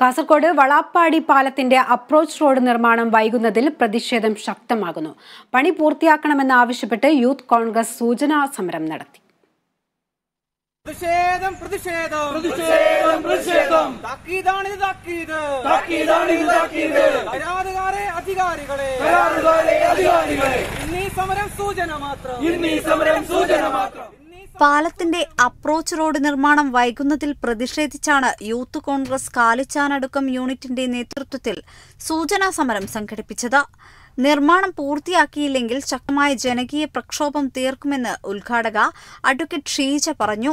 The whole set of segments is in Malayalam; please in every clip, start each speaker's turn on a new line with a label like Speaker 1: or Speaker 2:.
Speaker 1: കാസർകോട് വളാപ്പാടി പാലത്തിന്റെ അപ്രോച്ച് റോഡ് നിർമ്മാണം വൈകുന്നതിൽ പ്രതിഷേധം ശക്തമാകുന്നു പണി പൂർത്തിയാക്കണമെന്നാവശ്യപ്പെട്ട് യൂത്ത് കോൺഗ്രസ് സൂചനാ സമരം നടത്തി
Speaker 2: പ്രതിഷേധം പ്രതിഷേധം പ്രതിഷേധം പ്രതിഷേധം സമരം സൂചന മാത്രം സമരം സൂചന മാത്രം
Speaker 1: പാലത്തിന്റെ അപ്രോച്ച് റോഡ് നിർമ്മാണം വൈകുന്നതിൽ പ്രതിഷേധിച്ചാണ് യൂത്ത് കോൺഗ്രസ് കാലിച്ചാനടുക്കം യൂണിറ്റിന്റെ നേതൃത്വത്തിൽ സൂചനാ സമരം സംഘടിപ്പിച്ചത് നിർമ്മാണം പൂർത്തിയാക്കിയില്ലെങ്കിൽ ശക്തമായ ജനകീയ പ്രക്ഷോഭം തീർക്കുമെന്ന് ഉദ്ഘാടക അഡ്വക്കേറ്റ് ഷീജ പറഞ്ഞു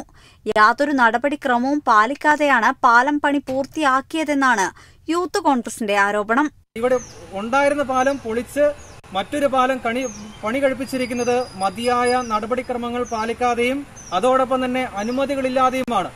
Speaker 1: യാതൊരു നടപടിക്രമവും പാലിക്കാതെയാണ് പാലം പണി പൂർത്തിയാക്കിയതെന്നാണ് യൂത്ത് കോൺഗ്രസിന്റെ ആരോപണം ഇവിടെ ഉണ്ടായിരുന്ന പാലം പൊളിച്ച്
Speaker 2: മറ്റൊരു പാലം കണി പണി കഴിപ്പിച്ചിരിക്കുന്നത് മതിയായ നടപടിക്രമങ്ങൾ പാലിക്കാതെയും അതോടൊപ്പം തന്നെ അനുമതികളില്ലാതെയുമാണ്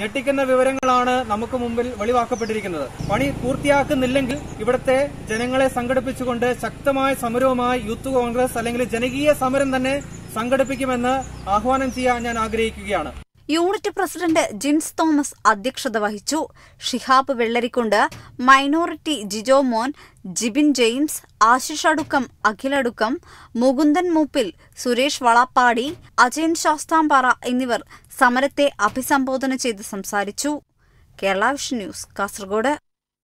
Speaker 2: ഞെട്ടിക്കുന്ന വിവരങ്ങളാണ് നമുക്ക് മുമ്പിൽ വെളിവാക്കപ്പെട്ടിരിക്കുന്നത് പണി പൂർത്തിയാക്കുന്നില്ലെങ്കിൽ ഇവിടുത്തെ ജനങ്ങളെ സംഘടിപ്പിച്ചുകൊണ്ട് ശക്തമായ സമരവുമായി യൂത്ത് കോൺഗ്രസ് അല്ലെങ്കിൽ ജനകീയ സമരം തന്നെ സംഘടിപ്പിക്കുമെന്ന് ആഹ്വാനം ചെയ്യാൻ ഞാൻ ആഗ്രഹിക്കുകയാണ്
Speaker 1: യൂണിറ്റ് പ്രസിഡന്റ് ജിൻസ് തോമസ് അധ്യക്ഷത വഹിച്ചു ഷിഹാബ് വെള്ളരിക്കുണ്ട് മൈനോറിറ്റി ജിജോ മോൻ ജിബിൻ ജെയിംസ് ആശിഷ് അടുക്കം അഖിലടുക്കം മുകുന്ദൻ മൂപ്പിൽ സുരേഷ് വളാപ്പാടി അജയൻ ശാസ്താംപാറ എന്നിവർ സമരത്തെ അഭിസംബോധന ചെയ്ത് സംസാരിച്ചു കേരള വിഷൻ ന്യൂസ് കാസർഗോഡ്